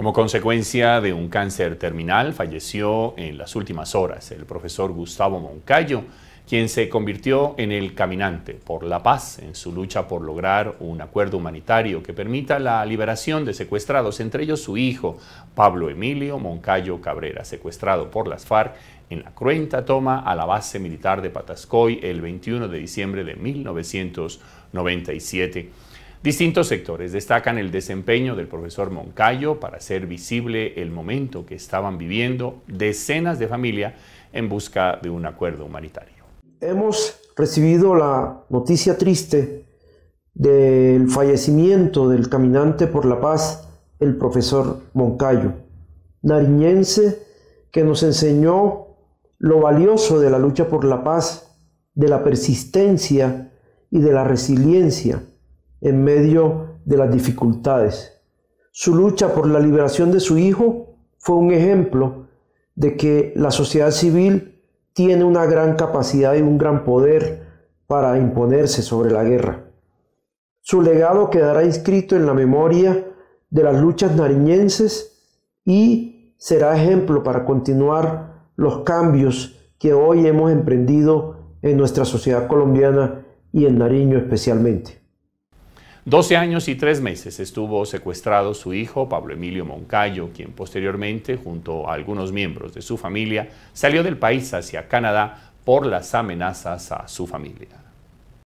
Como consecuencia de un cáncer terminal, falleció en las últimas horas el profesor Gustavo Moncayo, quien se convirtió en el caminante por la paz en su lucha por lograr un acuerdo humanitario que permita la liberación de secuestrados, entre ellos su hijo, Pablo Emilio Moncayo Cabrera, secuestrado por las FARC en la cruenta toma a la base militar de Patascoy el 21 de diciembre de 1997. Distintos sectores destacan el desempeño del profesor Moncayo para hacer visible el momento que estaban viviendo decenas de familias en busca de un acuerdo humanitario. Hemos recibido la noticia triste del fallecimiento del caminante por la paz, el profesor Moncayo, nariñense que nos enseñó lo valioso de la lucha por la paz, de la persistencia y de la resiliencia en medio de las dificultades. Su lucha por la liberación de su hijo fue un ejemplo de que la sociedad civil tiene una gran capacidad y un gran poder para imponerse sobre la guerra. Su legado quedará inscrito en la memoria de las luchas nariñenses y será ejemplo para continuar los cambios que hoy hemos emprendido en nuestra sociedad colombiana y en Nariño especialmente. 12 años y 3 meses estuvo secuestrado su hijo Pablo Emilio Moncayo, quien posteriormente, junto a algunos miembros de su familia, salió del país hacia Canadá por las amenazas a su familia.